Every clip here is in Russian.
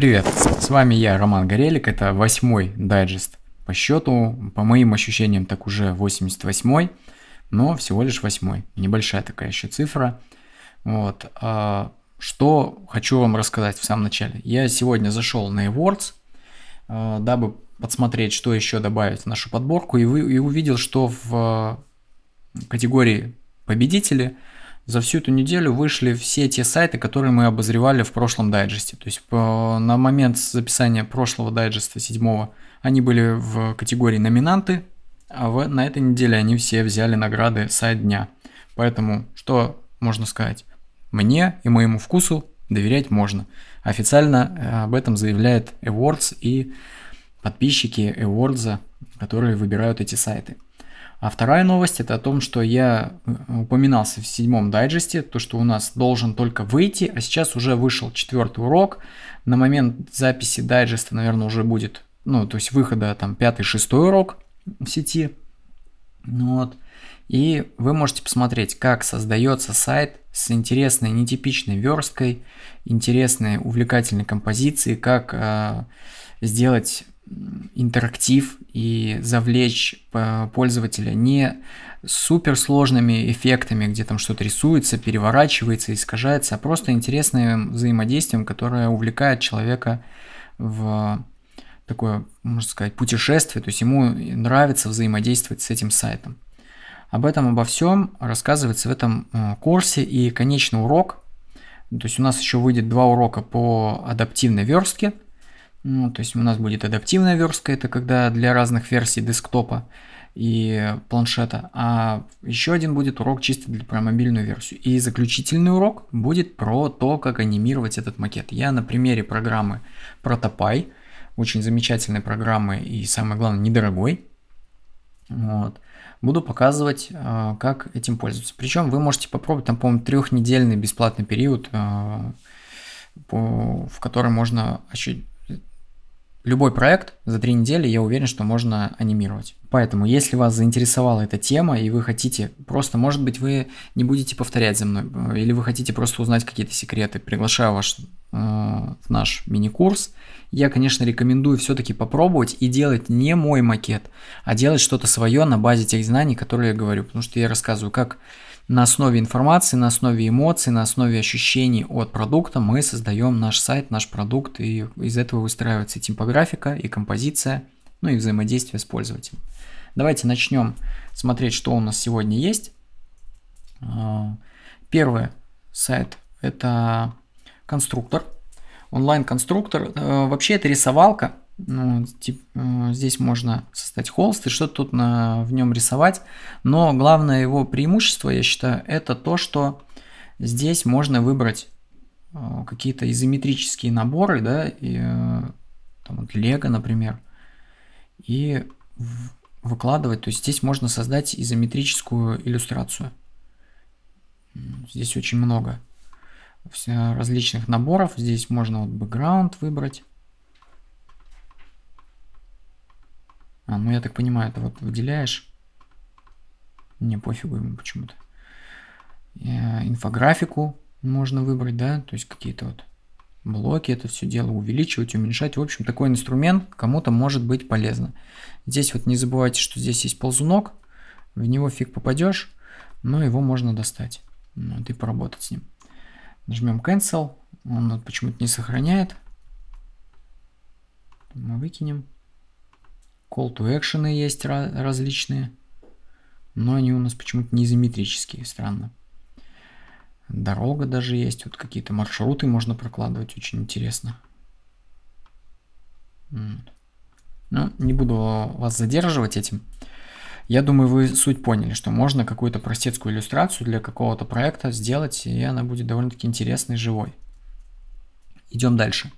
Привет, с вами я, Роман Горелик, это восьмой дайджест по счету, по моим ощущениям так уже 88-й, но всего лишь восьмой, небольшая такая еще цифра. Вот. А, что хочу вам рассказать в самом начале. Я сегодня зашел на AWORDS, а, дабы подсмотреть, что еще добавить в нашу подборку, и, вы, и увидел, что в а, категории победители – за всю эту неделю вышли все те сайты, которые мы обозревали в прошлом дайджесте. То есть по, э, на момент записания прошлого дайджеста, седьмого, они были в категории номинанты, а в, на этой неделе они все взяли награды сайт дня. Поэтому, что можно сказать? Мне и моему вкусу доверять можно. Официально э, об этом заявляет Awards и подписчики Awards, которые выбирают эти сайты. А вторая новость это о том, что я э, упоминался в седьмом дайджесте, то, что у нас должен только выйти, а сейчас уже вышел четвертый урок. На момент записи дайджеста, наверное, уже будет, ну, то есть выхода там пятый-шестой урок в сети. Ну вот. И вы можете посмотреть, как создается сайт с интересной, нетипичной версткой, интересной, увлекательной композицией, как э, сделать интерактив и завлечь э, пользователя не суперсложными эффектами, где там что-то рисуется, переворачивается, искажается, а просто интересным взаимодействием, которое увлекает человека в такое, можно сказать, путешествие, то есть ему нравится взаимодействовать с этим сайтом. Об этом, обо всем рассказывается в этом э, курсе и конечный урок, то есть у нас еще выйдет два урока по адаптивной верстке – ну, то есть у нас будет адаптивная верстка, это когда для разных версий десктопа и планшета. А еще один будет урок чисто для, про мобильную версию. И заключительный урок будет про то, как анимировать этот макет. Я на примере программы Protopy, очень замечательной программы и самое главное недорогой, вот, буду показывать, э, как этим пользоваться. Причем вы можете попробовать, там, по-моему, трехнедельный бесплатный период, э, в котором можно ощутить Любой проект за три недели, я уверен, что можно анимировать. Поэтому, если вас заинтересовала эта тема, и вы хотите, просто, может быть, вы не будете повторять за мной, э, или вы хотите просто узнать какие-то секреты, приглашаю вас э, в наш мини-курс. Я, конечно, рекомендую все-таки попробовать и делать не мой макет, а делать что-то свое на базе тех знаний, которые я говорю. Потому что я рассказываю, как на основе информации, на основе эмоций, на основе ощущений от продукта мы создаем наш сайт, наш продукт, и из этого выстраивается типографика, и композиция, ну и взаимодействие с пользователем. Давайте начнем смотреть, что у нас сегодня есть. А, первый сайт – это конструктор, онлайн-конструктор. Э, вообще это рисовалка, ну, тип, э, здесь можно создать холст и что-то тут на, в нем рисовать. Но главное его преимущество, я считаю, это то, что здесь можно выбрать э, какие-то изометрические наборы, да, и, э, там вот Лего, например, и выкладывать. То есть здесь можно создать изометрическую иллюстрацию. Здесь очень много различных наборов. Здесь можно вот бэкграунд выбрать А, ну я так понимаю, это вот выделяешь. Не пофигу ему почему-то. Э, инфографику можно выбрать, да, то есть какие-то вот блоки, это все дело увеличивать, уменьшать. В общем, такой инструмент кому-то может быть полезно. Здесь вот не забывайте, что здесь есть ползунок, в него фиг попадешь, но его можно достать. Ну, вот и поработать с ним. Нажмем Cancel, он вот почему-то не сохраняет. Мы выкинем. Call to action есть различные. Но они у нас почему-то не изометрические, странно. Дорога даже есть, вот какие-то маршруты можно прокладывать, очень интересно. Ну, не буду вас задерживать этим. Я думаю, вы суть поняли, что можно какую-то простецкую иллюстрацию для какого-то проекта сделать, и она будет довольно-таки интересной, живой. Идем дальше.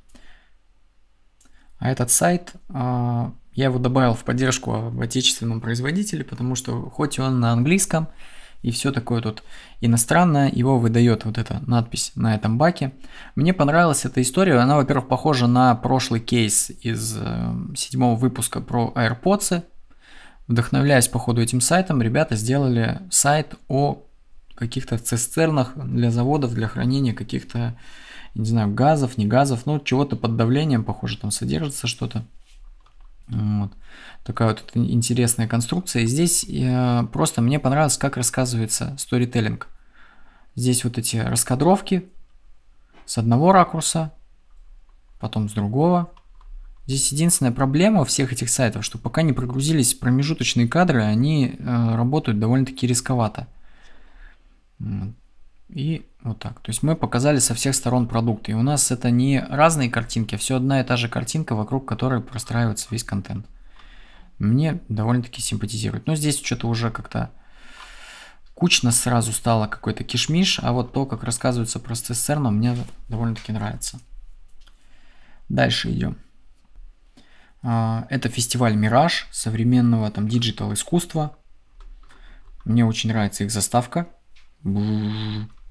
А этот сайт, а, я его добавил в поддержку об отечественном производителе, потому что хоть он на английском и все такое тут иностранное, его выдает вот эта надпись на этом баке. Мне понравилась эта история, она, во-первых, похожа на прошлый кейс из э, седьмого выпуска про AirPods. Вдохновляясь, походу, этим сайтом, ребята сделали сайт о каких-то цистернах для заводов, для хранения каких-то э, не знаю, газов, не газов, ну, чего-то под давлением, похоже, там содержится что-то. Вот. Такая вот интересная конструкция. Здесь э, просто мне понравилось, как рассказывается сторителлинг. Здесь вот эти раскадровки с одного ракурса, потом с другого. Здесь единственная проблема всех этих сайтов, что пока не прогрузились промежуточные кадры, они э, работают довольно-таки рисковато. И вот так. То есть мы показали со всех сторон продукт. И у нас это не разные картинки, а все одна и та же картинка, вокруг которой простраивается весь контент. Мне довольно-таки симпатизирует. Но здесь что-то уже как-то кучно сразу стало какой-то кишмиш, а вот то, как рассказывается про сцену, мне довольно-таки нравится. Дальше идем. А, это фестиваль «Мираж» современного там диджитал искусства. Мне очень нравится их заставка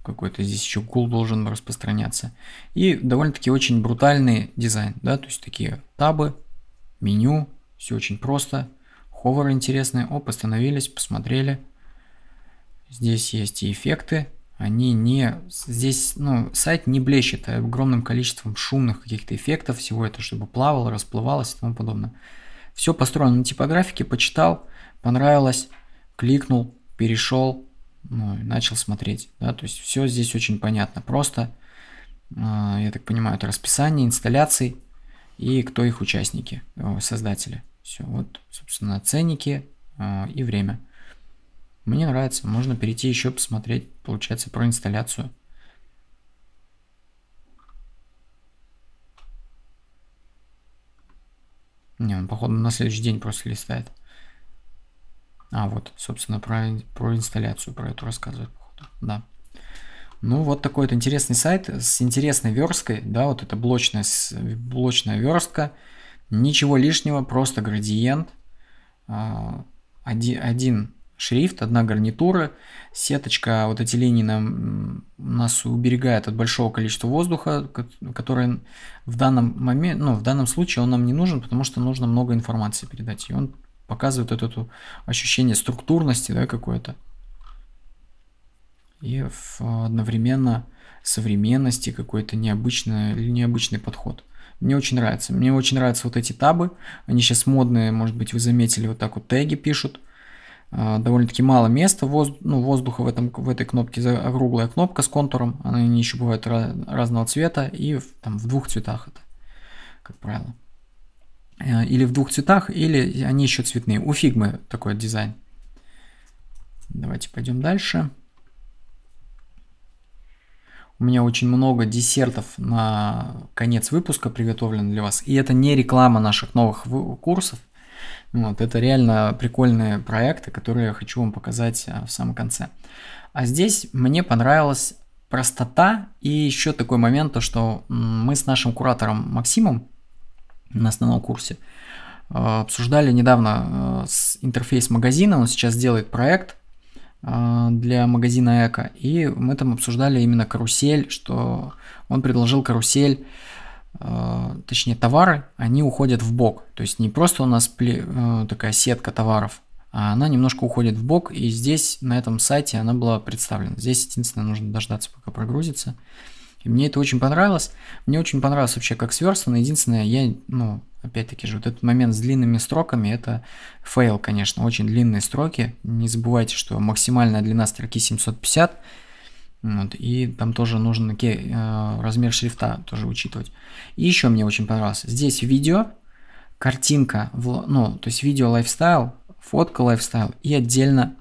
какой-то, здесь еще гул должен распространяться. И довольно-таки очень брутальный дизайн, да, то есть такие табы, меню, все очень просто. Ховер интересный, оп, остановились, посмотрели. Здесь есть и эффекты, они не... Здесь, ну, сайт не блещет а огромным количеством шумных каких-то эффектов, всего это, чтобы плавало, расплывалось и тому подобное. Все построено на типографике, почитал, понравилось, кликнул, перешел, ну, и начал смотреть, да, то есть все здесь очень понятно, просто, а, я так понимаю, это расписание инсталляций и кто их участники, э, создатели. Все, вот, собственно, ценники а, и время. Мне нравится, можно перейти еще посмотреть, получается, про инсталляцию. Не, он, походу, на следующий день просто листает. А, вот, собственно, про, про инсталляцию, про эту рассказывает, походу, да. Ну, вот такой вот интересный сайт с интересной версткой, да, вот это блочная, блочная верстка, ничего лишнего, просто градиент, а, один, один шрифт, одна гарнитура, сеточка, вот эти линии нам, нас уберегает от большого количества воздуха, который в данном момент, ну, в данном случае он нам не нужен, потому что нужно много информации передать, и он показывает вот это ощущение структурности да, какое-то. И одновременно современности какой-то необычный, необычный подход. Мне очень нравится. Мне очень нравятся вот эти табы. Они сейчас модные, может быть, вы заметили, вот так вот теги пишут. А, довольно-таки мало места воздух, ну, воздуха в, этом, в этой кнопке, круглая кнопка с контуром. Они еще бывают разного цвета и там, в двух цветах это, как правило. Э, или в двух цветах, или они еще цветные. У фигмы такой дизайн. Давайте пойдем дальше. У меня очень много десертов на конец выпуска приготовлено для вас. И это не реклама наших новых курсов. Вот, это реально прикольные проекты, которые я хочу вам показать э, в самом конце. А здесь мне понравилась простота и еще такой момент, то что мы с нашим куратором Максимом на основном курсе. А, обсуждали недавно э, интерфейс магазина, он сейчас делает проект а, для магазина Эко, и мы там обсуждали именно карусель, что он предложил карусель, а, точнее товары, они уходят в бок, то есть не просто у нас э, такая сетка товаров, а она немножко уходит в бок, и здесь на этом сайте она была представлена. Здесь единственное нужно дождаться, пока прогрузится. И мне это очень понравилось. Мне очень понравилось вообще как сверстано. Единственное, я, ну, опять-таки же, вот этот момент с длинными строками, это фейл, конечно, очень длинные строки. Не забывайте, что максимальная длина строки 750. Вот, и там тоже нужно э, размер шрифта тоже учитывать. И еще мне очень понравилось. Здесь видео, картинка, ну, то есть видео лайфстайл, фотка лайфстайл и отдельно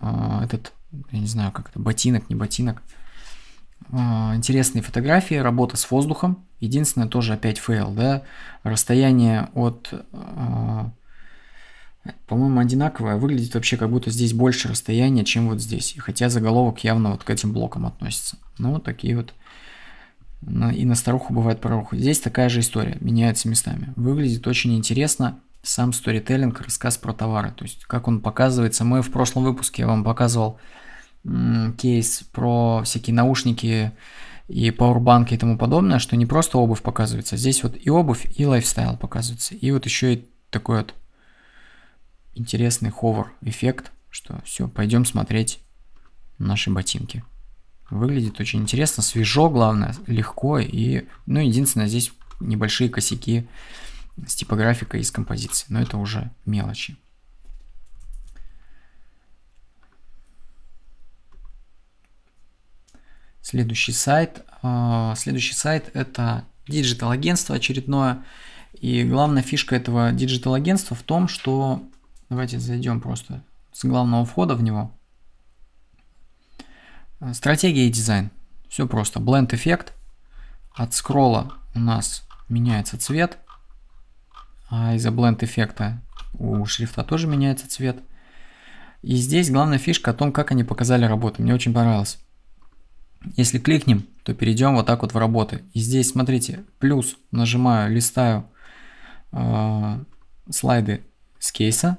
э, этот, я не знаю, как это, ботинок, не ботинок, а, интересные фотографии, работа с воздухом. Единственное, тоже опять фейл, да, расстояние от, а, по-моему, одинаковое. Выглядит вообще, как будто здесь больше расстояния, чем вот здесь. Хотя заголовок явно вот к этим блокам относится. Ну, вот такие вот. И на старуху бывает проруху. Здесь такая же история, меняется местами. Выглядит очень интересно. Сам сторителлинг, рассказ про товары. То есть, как он показывается. Мы в прошлом выпуске, я вам показывал кейс про всякие наушники и пауэрбанки и тому подобное, что не просто обувь показывается, здесь вот и обувь, и лайфстайл показывается, и вот еще и такой вот интересный ховер эффект, что все, пойдем смотреть наши ботинки. Выглядит очень интересно, свежо, главное, легко и, ну, единственное, здесь небольшие косяки с типографикой и с композицией, но это уже мелочи. Следующий сайт. А, следующий сайт это диджитал агентство очередное. И главная фишка этого диджитал агентства в том, что... Давайте зайдем просто с главного входа в него. Стратегия и дизайн. Все просто. Blend эффект. От скролла у нас меняется цвет. А из-за blend эффекта у шрифта тоже меняется цвет. И здесь главная фишка о том, как они показали работу. Мне очень понравилось. Если кликнем, то перейдем вот так вот в работы. И здесь, смотрите, плюс нажимаю, листаю э, слайды с кейса.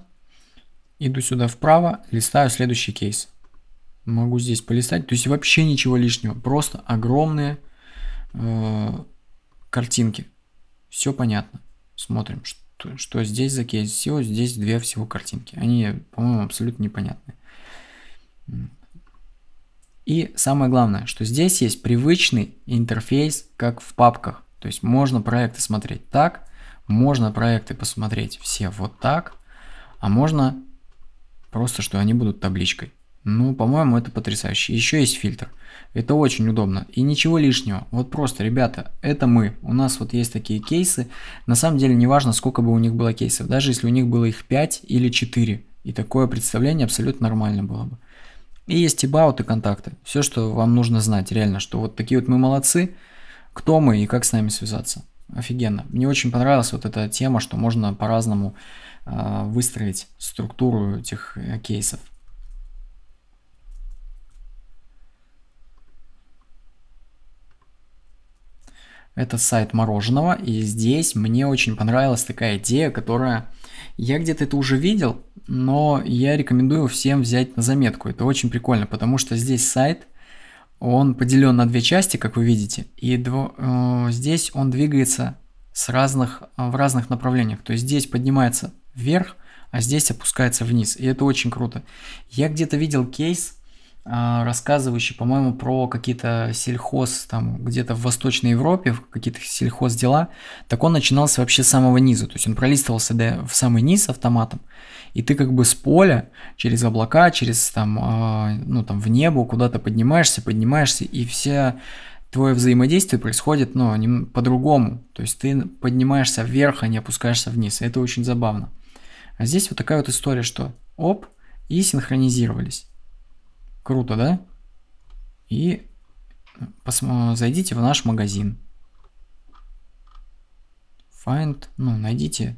Иду сюда вправо, листаю следующий кейс. Могу здесь полистать. То есть вообще ничего лишнего. Просто огромные э, картинки. Все понятно. Смотрим, что, что здесь за кейс. Всего здесь две всего картинки. Они, по-моему, абсолютно непонятные. И самое главное, что здесь есть привычный интерфейс, как в папках. То есть можно проекты смотреть так, можно проекты посмотреть все вот так, а можно просто, что они будут табличкой. Ну, по-моему, это потрясающе. Еще есть фильтр. Это очень удобно. И ничего лишнего. Вот просто, ребята, это мы. У нас вот есть такие кейсы. На самом деле, не важно, сколько бы у них было кейсов. Даже если у них было их 5 или 4. И такое представление абсолютно нормально было бы. И есть эбаут и контакты. Все, что вам нужно знать, реально, что вот такие вот мы молодцы, кто мы и как с нами связаться. Офигенно. Мне очень понравилась вот эта тема, что можно по-разному э, выстроить структуру этих э, кейсов. Это сайт мороженого, и здесь мне очень понравилась такая идея, которая я где-то это уже видел, но я рекомендую всем взять на заметку. Это очень прикольно, потому что здесь сайт, он поделен на две части, как вы видите, и дво, э, здесь он двигается с разных, э, в разных направлениях. То есть здесь поднимается вверх, а здесь опускается вниз, и это очень круто. Я где-то видел кейс, а, рассказывающий, по-моему, про какие-то сельхоз, там, где-то в Восточной Европе, какие-то сельхоз дела, так он начинался вообще с самого низа, то есть он пролистывался до, в самый низ автоматом, и ты как бы с поля, через облака, через там, а, ну, там, в небо куда-то поднимаешься, поднимаешься, и все твое взаимодействие происходит, ну, по-другому, то есть ты поднимаешься вверх, а не опускаешься вниз, это очень забавно. А здесь вот такая вот история, что оп, и синхронизировались. Круто, да? И зайдите в наш магазин. Find, ну, найдите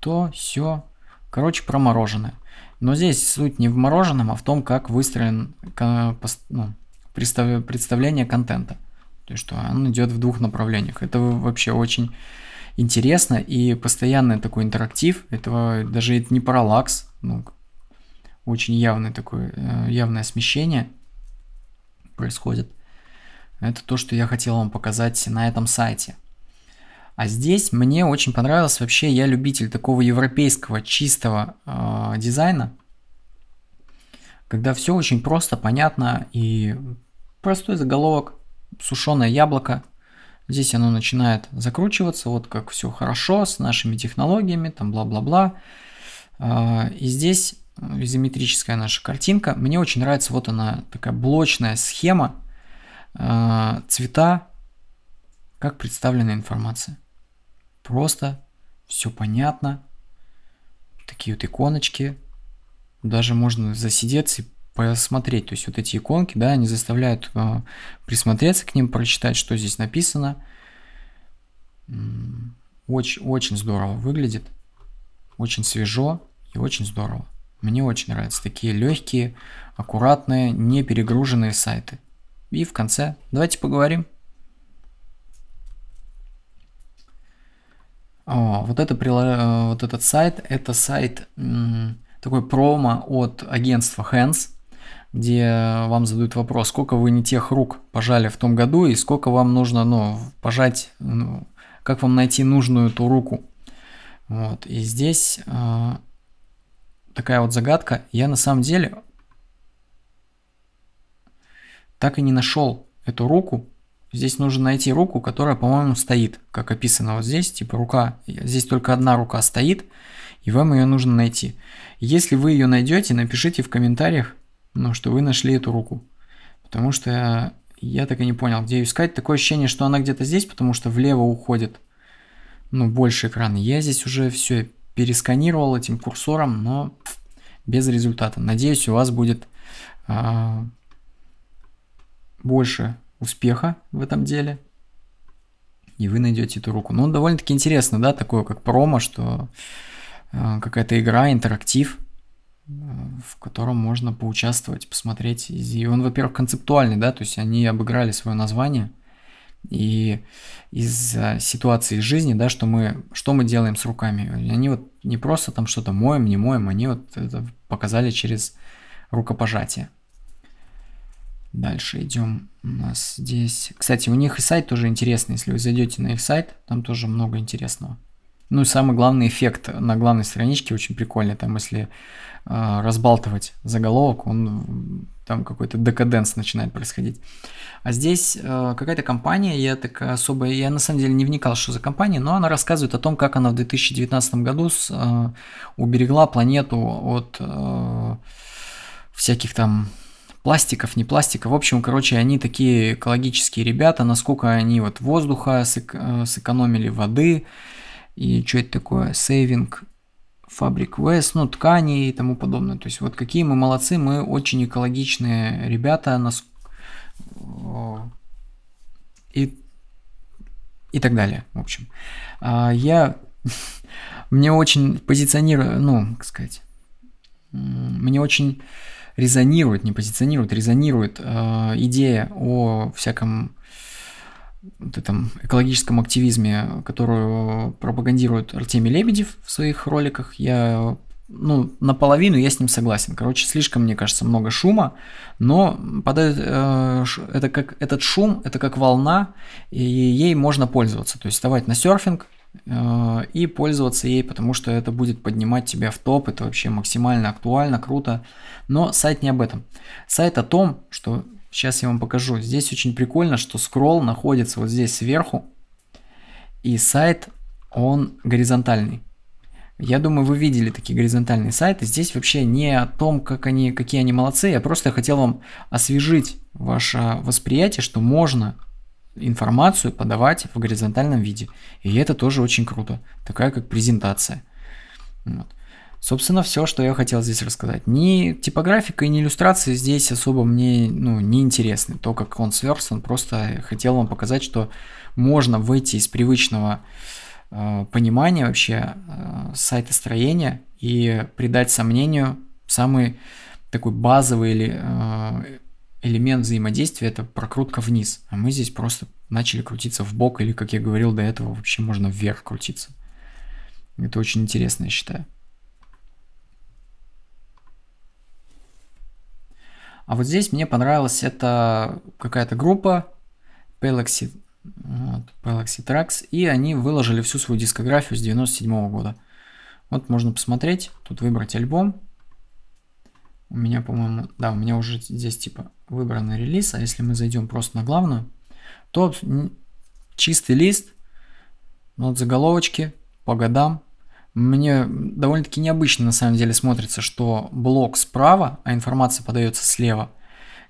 то, все. Короче, про мороженое. Но здесь суть не в мороженом, а в том, как выстроен ну, представление контента. То есть, что он идет в двух направлениях. Это вообще очень интересно и постоянный такой интерактив. Это даже это не параллакс, ну, очень явное такое, э, явное смещение происходит. Это то, что я хотел вам показать на этом сайте. А здесь мне очень понравилось, вообще я любитель такого европейского чистого э, дизайна, когда все очень просто, понятно и простой заголовок, сушеное яблоко. Здесь оно начинает закручиваться, вот как все хорошо с нашими технологиями, там бла-бла-бла. Э, и здесь Э, изометрическая наша картинка. Мне очень нравится вот она, такая блочная схема, э, цвета, как представлена информация. Просто все понятно. Такие вот иконочки. Даже можно засидеться и посмотреть. То есть вот эти иконки, да, они заставляют э, присмотреться к ним, прочитать, что здесь написано. Очень, очень здорово выглядит. Очень свежо и очень здорово. Мне очень нравятся такие легкие, аккуратные, не перегруженные сайты. И в конце давайте поговорим. О, вот, это, э, вот этот сайт, это сайт такой промо от агентства Hands, где вам задают вопрос, сколько вы не тех рук пожали в том году и сколько вам нужно ну, пожать, ну, как вам найти нужную ту руку. Вот, и здесь э, такая вот загадка. Я на самом деле так и не нашел эту руку. Здесь нужно найти руку, которая, по-моему, стоит, как описано вот здесь. Типа рука, здесь только одна рука стоит, и вам ее нужно найти. Если вы ее найдете, напишите в комментариях, ну, что вы нашли эту руку. Потому что я так и не понял, где ее искать. Такое ощущение, что она где-то здесь, потому что влево уходит ну, больше экрана. Я здесь уже все пересканировал этим курсором, но без результата. Надеюсь, у вас будет э, больше успеха в этом деле, и вы найдете эту руку. Ну, довольно-таки интересно, да, такое как промо, что э, какая-то игра, интерактив, в котором можно поучаствовать, посмотреть. И он, во-первых, концептуальный, да, то есть они обыграли свое название – и из э, ситуации жизни, да, что мы, что мы делаем с руками. Они вот не просто там что-то моем, не моем, они вот это показали через рукопожатие. Дальше идем. У нас здесь... Кстати, у них и сайт тоже интересный. Если вы зайдете на их сайт, там тоже много интересного. Ну и самый главный эффект на главной страничке очень прикольный. Там если э, разбалтывать заголовок, он там какой-то декаденс начинает происходить. А здесь э, какая-то компания, я так особо, я на самом деле не вникал, что за компания, но она рассказывает о том, как она в 2019 году с, э, уберегла планету от э, всяких там пластиков, не пластиков. В общем, короче, они такие экологические ребята, насколько они вот воздуха сэк э, сэкономили, воды и что это такое, сейвинг – Фабрик Вест, ну, ткани и тому подобное. То есть вот какие мы молодцы, мы очень экологичные ребята. Нас... Э, и... и так далее, в общем. А, я... Мне очень позиционирую, ну, как сказать, мне очень резонирует, не позиционирует, резонирует э, идея о всяком э, вот этом экологическом активизме, которую пропагандирует Артемий Лебедев в своих роликах, я ну, наполовину я с ним согласен. Короче, слишком, мне кажется, много шума, но подает э, это как, этот шум, это как волна, и ей можно пользоваться. То есть вставать на серфинг э, и пользоваться ей, потому что это будет поднимать тебя в топ, это вообще максимально актуально, круто. Но сайт не об этом. Сайт о том, что Сейчас я вам покажу. Здесь очень прикольно, что скролл находится вот здесь сверху, и сайт, он горизонтальный. Я думаю, вы видели такие горизонтальные сайты. Здесь вообще не о том, как они, какие они молодцы. Я просто хотел вам освежить ваше восприятие, что можно информацию подавать в горизонтальном виде. И это тоже очень круто. Такая как презентация. Вот. Собственно, все, что я хотел здесь рассказать. Ни типографика, ни иллюстрации здесь особо мне ну, не интересны. То, как он сверстан, просто хотел вам показать, что можно выйти из привычного э, понимания вообще э, строения и придать сомнению самый такой базовый или э, элемент взаимодействия это прокрутка вниз. А мы здесь просто начали крутиться в бок или, как я говорил до этого, вообще можно вверх крутиться. Это очень интересно, я считаю. А вот здесь мне понравилась это какая-то группа Galaxy, вот, Galaxy Tracks, и они выложили всю свою дискографию с 97 -го года. Вот можно посмотреть, тут выбрать альбом. У меня, по-моему, да, у меня уже здесь типа выбранный релиз, а если мы зайдем просто на главную, то чистый лист, вот заголовочки по годам, мне довольно-таки необычно на самом деле смотрится, что блок справа, а информация подается слева.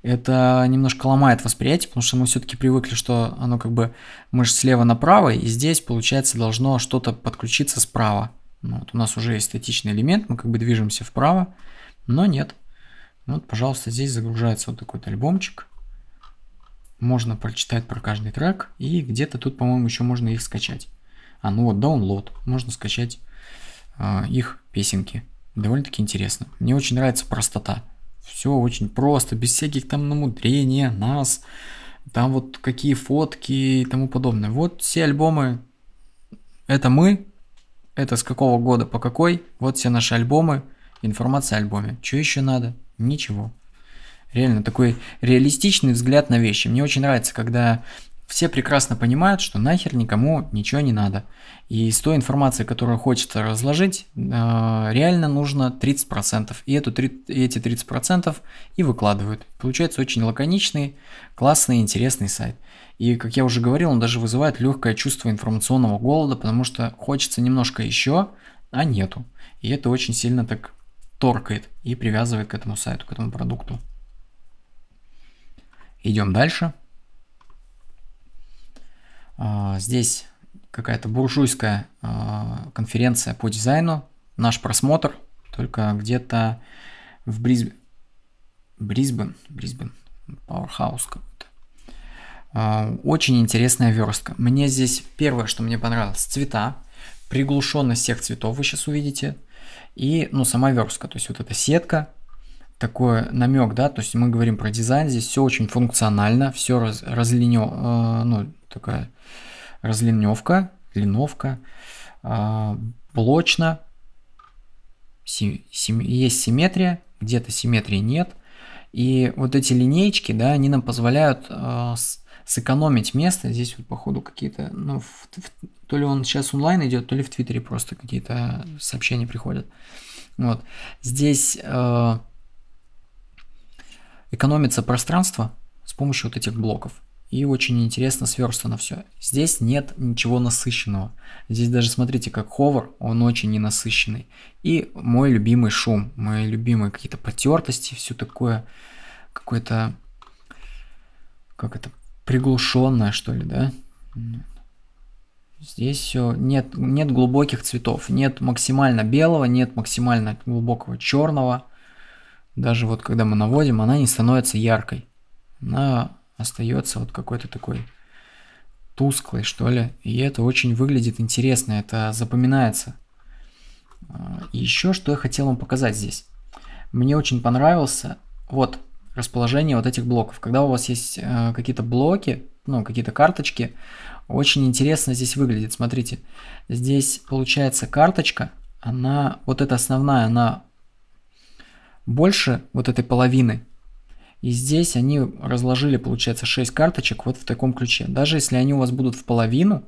Это немножко ломает восприятие, потому что мы все-таки привыкли, что оно как бы мышь слева направо, и здесь, получается, должно что-то подключиться справа. Ну, вот у нас уже есть статичный элемент, мы как бы движемся вправо, но нет. Ну вот, пожалуйста, здесь загружается вот такой вот альбомчик. Можно прочитать про каждый трек, и где-то тут, по-моему, еще можно их скачать. А, ну вот, download, можно скачать а, их песенки. Довольно-таки интересно. Мне очень нравится простота. Все очень просто, без всяких там намудрения, нас, там вот какие фотки и тому подобное. Вот все альбомы это мы, это с какого года по какой, вот все наши альбомы, информация о альбоме. Что еще надо? Ничего. Реально такой реалистичный взгляд на вещи. Мне очень нравится, когда все прекрасно понимают, что нахер никому ничего не надо. И из той информации, которую хочется разложить, э, реально нужно 30%. И, эту, эти 30% и выкладывают. Получается очень лаконичный, классный, интересный сайт. И, как я уже говорил, он даже вызывает легкое чувство информационного голода, потому что хочется немножко еще, а нету. И это очень сильно так торкает и привязывает к этому сайту, к этому продукту. Идем дальше. А, здесь какая-то буржуйская а, конференция по дизайну, наш просмотр, только где-то в Бризб... Брисбен, Брисбен, Пауэрхаус какой-то. А, очень интересная верстка. Мне здесь первое, что мне понравилось, цвета, приглушенность всех цветов вы сейчас увидите, и, ну, сама верстка, то есть вот эта сетка, такой намек, да, то есть мы говорим про дизайн, здесь все очень функционально, все раз, разлинё, э, ну, такая разлиновка, линовка, а, блочно, есть симметрия, где-то симметрии нет. И вот эти линейки, да, они нам позволяют а, сэкономить место. Здесь вот, походу, какие-то, ну, в, в, то ли он сейчас онлайн идет, то ли в Твиттере просто какие-то сообщения приходят. Вот. Здесь э, экономится пространство с помощью вот этих блоков и очень интересно сверстано все. Здесь нет ничего насыщенного. Здесь даже смотрите, как ховер, он очень ненасыщенный. И мой любимый шум, мои любимые какие-то потертости, все такое, какое-то, как это, приглушенное, что ли, да? Здесь все нет, нет глубоких цветов, нет максимально белого, нет максимально глубокого черного. Даже вот когда мы наводим, она не становится яркой. Она остается вот какой-то такой тусклый что ли. И это очень выглядит интересно, это запоминается. Э, и еще что я хотел вам показать здесь. Мне очень понравился вот расположение вот этих блоков. Когда у вас есть э, какие-то блоки, ну, какие-то карточки, очень интересно здесь выглядит. Смотрите, здесь получается карточка, она, вот эта основная, она больше вот этой половины, и здесь они разложили, получается, 6 карточек вот в таком ключе. Даже если они у вас будут в половину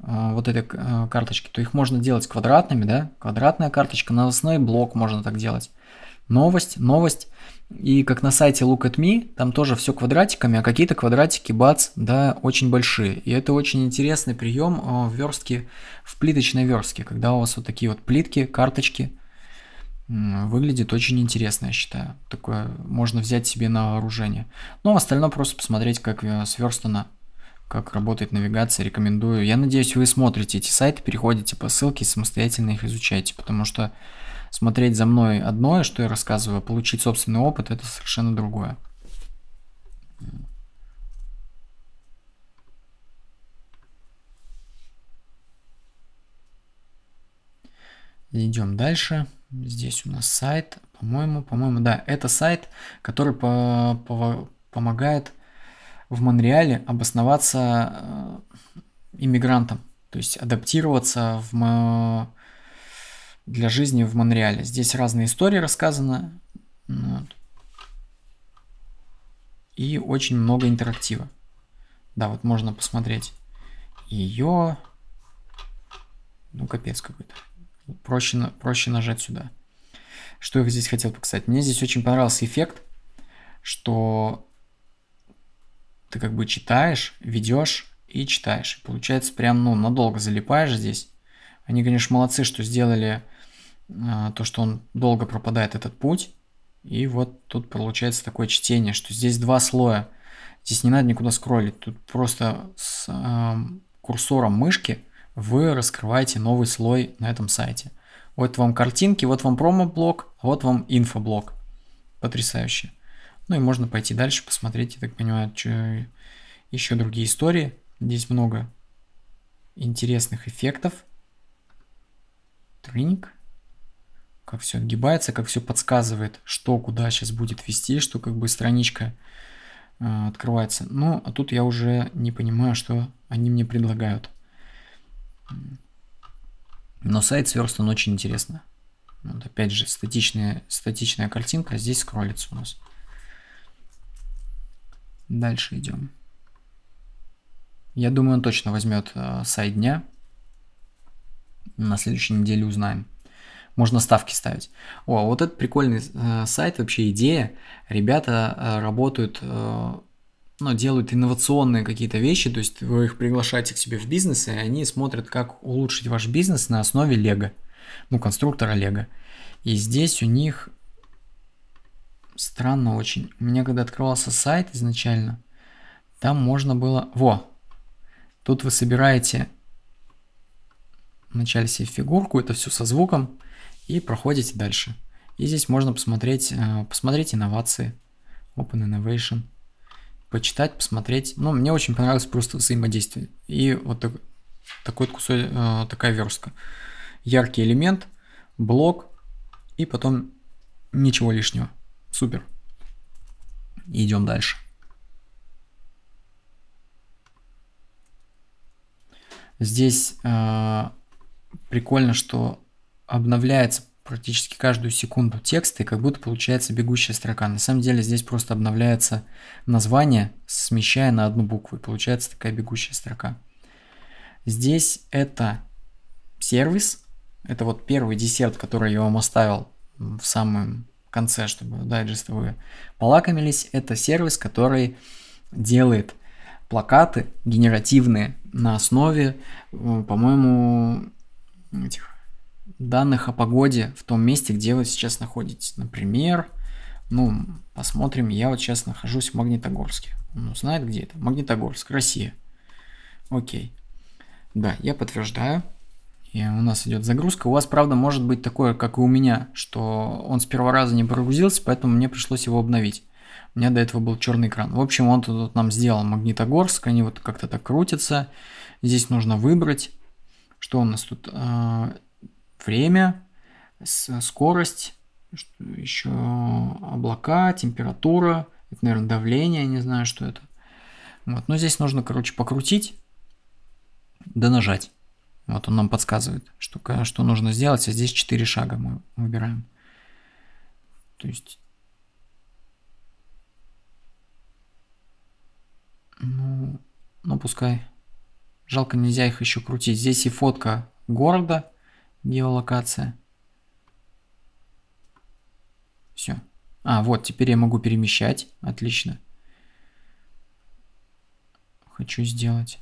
а, вот этой а, карточки, то их можно делать квадратными, да, квадратная карточка, новостной блок можно так делать. Новость, новость. И как на сайте Look at Me, там тоже все квадратиками, а какие-то квадратики, бац, да, очень большие. И это очень интересный прием а, в верстке, в плиточной верстке, когда у вас вот такие вот плитки, карточки – Выглядит очень интересно, я считаю. Такое можно взять себе на вооружение. Ну, а остальное просто посмотреть, как э, сверстано, как работает навигация, рекомендую. Я надеюсь, вы смотрите эти сайты, переходите по ссылке и самостоятельно их изучаете, потому что смотреть за мной одно, что я рассказываю, а получить собственный опыт – это совершенно другое. Идем дальше. Здесь у нас сайт, по-моему, по-моему, да, это сайт, который по по помогает в Монреале обосноваться э, иммигрантам, то есть адаптироваться в для жизни в Монреале. Здесь разные истории рассказаны. Вот. И очень много интерактива. Да, вот можно посмотреть ее. Ну, капец какой-то проще, проще нажать сюда. Что я здесь хотел показать? Мне здесь очень понравился эффект, что ты как бы читаешь, ведешь и читаешь. Получается, прям ну, надолго залипаешь здесь. Они, конечно, молодцы, что сделали а, то, что он долго пропадает этот путь. И вот тут получается такое чтение, что здесь два слоя. Здесь не надо никуда скроллить. Тут просто с э, курсором мышки – вы раскрываете новый слой на этом сайте. Вот вам картинки, вот вам промо-блок, а вот вам инфоблок. Потрясающе. Ну и можно пойти дальше, посмотреть, я так понимаю, что... еще другие истории. Здесь много интересных эффектов. Тринг. Как все отгибается, как все подсказывает, что куда сейчас будет вести, что как бы страничка э, открывается. Ну, а тут я уже не понимаю, что они мне предлагают. Но сайт сверстан очень интересно. Вот опять же, статичная, статичная картинка, а здесь скроллится у нас. Дальше идем. Я думаю, он точно возьмет э, сайт дня. На следующей неделе узнаем. Можно ставки ставить. О, вот этот прикольный э, сайт, вообще идея. Ребята э, работают э, ну, делают инновационные какие-то вещи, то есть вы их приглашаете к себе в бизнес, и они смотрят, как улучшить ваш бизнес на основе Лего, ну, конструктора Лего. И здесь у них странно очень. У меня когда открывался сайт изначально, там можно было... Во! Тут вы собираете вначале себе фигурку, это все со звуком, и проходите дальше. И здесь можно посмотреть, э, посмотреть инновации, Open Innovation – почитать, посмотреть. Ну, мне очень понравилось просто взаимодействие. И вот так, такой кусок, э, такая верстка. Яркий элемент, блок и потом ничего лишнего. Супер. идем дальше. Здесь э, прикольно, что обновляется практически каждую секунду текст, и как будто получается бегущая строка. На самом деле здесь просто обновляется название, смещая на одну букву, и получается такая бегущая строка. Здесь это сервис, это вот первый десерт, который я вам оставил в самом конце, чтобы дайджесты вы полакомились. Это сервис, который делает плакаты генеративные на основе, э, по-моему, этих данных о погоде в том месте, где вы сейчас находитесь. Например, ну, посмотрим, я вот сейчас нахожусь в Магнитогорске. Он узнает, где это. Магнитогорск, Россия. Окей. Да, я подтверждаю. И у нас идет загрузка. У вас, правда, может быть такое, как и у меня, что он с первого раза не прогрузился, поэтому мне пришлось его обновить. У меня до этого был черный экран. В общем, он тут нам сделал Магнитогорск. Они вот как-то так крутятся. Здесь нужно выбрать. Что у нас тут? Э, время, скорость, что еще облака, температура, это, наверное, давление, не знаю, что это. Вот, но здесь нужно, короче, покрутить, да нажать. Вот он нам подсказывает, что, что нужно сделать, а здесь 4 шага мы выбираем. То есть... Ну, ну пускай. Жалко, нельзя их еще крутить. Здесь и фотка города Геолокация. Все. А, вот, теперь я могу перемещать. Отлично. Хочу сделать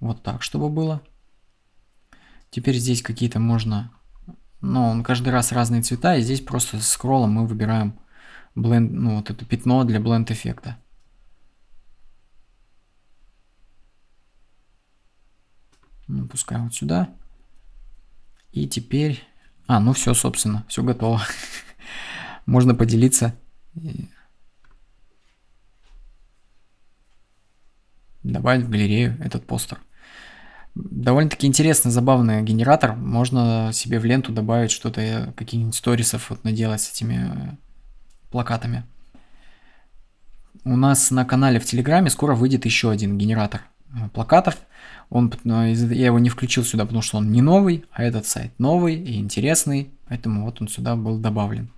вот так, чтобы было. Теперь здесь какие-то можно... Но ну, он каждый раз разные цвета, и здесь просто с скроллом мы выбираем бленд, ну, вот это пятно для бленд эффекта. Ну, пускай вот сюда. И теперь... А, ну все, собственно, все готово. Можно поделиться. Добавить в галерею этот постер. Довольно-таки интересный, забавный генератор. Можно себе в ленту добавить что-то, э, какие-нибудь сторисов вот наделать с этими э, плакатами. У нас на канале в Телеграме скоро выйдет еще один генератор э, плакатов – он, э, я его не включил сюда, потому что он не новый, а этот сайт новый и интересный, поэтому вот он сюда был добавлен.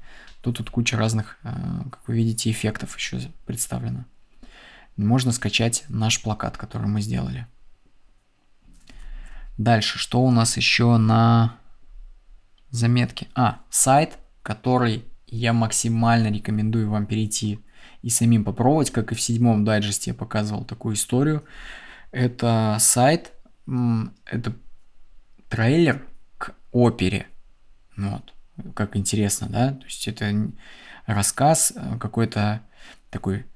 Тут тут куча разных, э, как вы видите, эффектов еще представлено. Можно скачать наш плакат, который мы сделали. Дальше, что у нас еще на заметке? А, сайт, который я максимально рекомендую вам перейти и самим попробовать, как и в седьмом дайджесте я показывал такую историю. Это сайт, это трейлер к опере. Ну вот. Как интересно, да? То есть это рассказ, э, какой-то такой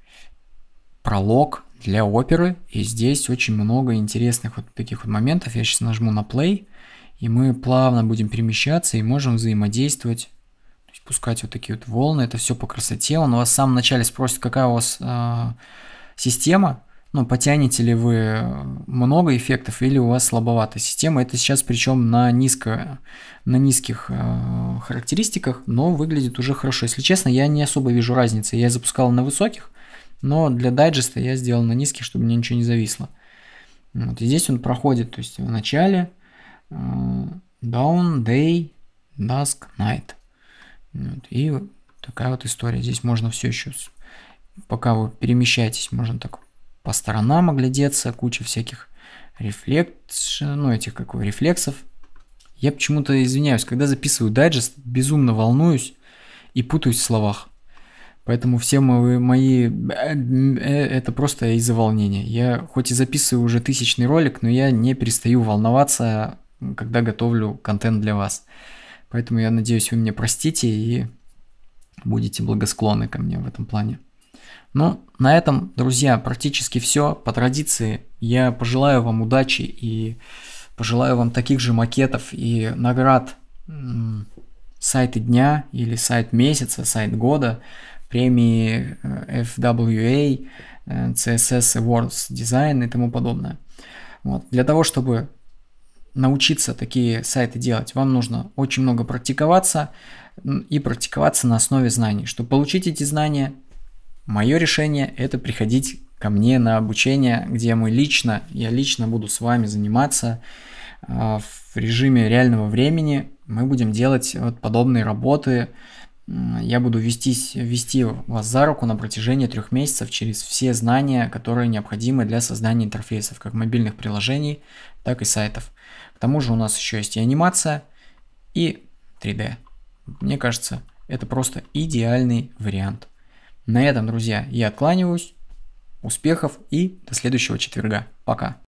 пролог для оперы. И здесь очень много интересных вот таких вот моментов. Я сейчас нажму на play, и мы плавно будем перемещаться и можем взаимодействовать пускать вот такие вот волны, это все по красоте. Он у вас в самом начале спросит, какая у вас э, система, ну, потянете ли вы э, много эффектов или у вас слабоватая система. Это сейчас причем на, низко, на низких э, характеристиках, но выглядит уже хорошо. Если честно, я не особо вижу разницы. Я запускал на высоких, но для дайджеста я сделал на низких, чтобы мне ничего не зависло. Вот, и здесь он проходит, то есть в начале э, down, day, dusk, night. Вот, и такая вот история. Здесь можно все еще, пока вы перемещаетесь, можно так по сторонам оглядеться, куча всяких рефлекс, ну этих какой, рефлексов. Я почему-то извиняюсь, когда записываю дайджест, безумно волнуюсь и путаюсь в словах. Поэтому все мои, мои э, э, это просто из-за волнения. Я хоть и записываю уже тысячный ролик, но я не перестаю волноваться, когда готовлю контент для вас. Поэтому я надеюсь, вы меня простите и будете благосклонны ко мне в этом плане. Ну, на этом, друзья, практически все. По традиции я пожелаю вам удачи и пожелаю вам таких же макетов и наград сайты дня или сайт месяца, сайт года, премии э, FWA, э, CSS Awards Design и тому подобное. Вот. Для того, чтобы научиться такие сайты делать, вам нужно очень много практиковаться и практиковаться на основе знаний. Чтобы получить эти знания, Мое решение – это приходить ко мне на обучение, где мы лично, я лично буду с вами заниматься а, в режиме реального времени. Мы будем делать вот подобные работы. Я буду вестись, вести вас за руку на протяжении трех месяцев через все знания, которые необходимы для создания интерфейсов, как мобильных приложений, так и сайтов. К тому же у нас еще есть и анимация, и 3D. Мне кажется, это просто идеальный вариант. На этом, друзья, я откланиваюсь. Успехов и до следующего четверга. Пока.